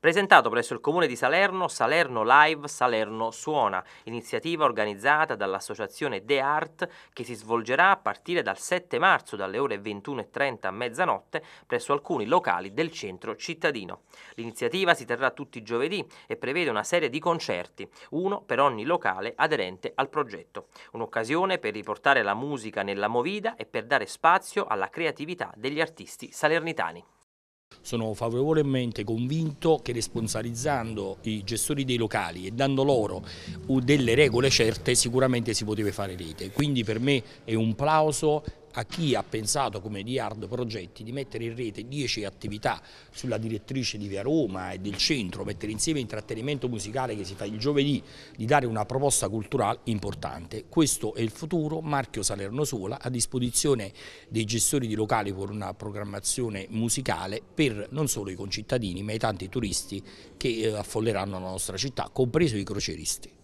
presentato presso il Comune di Salerno Salerno Live Salerno Suona, iniziativa organizzata dall'associazione The Art che si svolgerà a partire dal 7 marzo dalle ore 21.30 a mezzanotte presso alcuni locali del centro cittadino. L'iniziativa si terrà tutti i giovedì e prevede una serie di concerti, uno per ogni locale aderente al progetto. Un'occasione per riportare la musica nella movida e per dare spazio alla creatività degli artisti salernitani. Sono favorevolmente convinto che responsabilizzando i gestori dei locali e dando loro delle regole certe sicuramente si poteva fare rete. Quindi per me è un plauso a chi ha pensato come Diardo Progetti di mettere in rete 10 attività sulla direttrice di Via Roma e del centro, mettere insieme intrattenimento musicale che si fa il giovedì, di dare una proposta culturale importante. Questo è il futuro, marchio Salerno Sola a disposizione dei gestori di locali per una programmazione musicale per non solo i concittadini ma i tanti turisti che eh, affolleranno la nostra città, compreso i croceristi.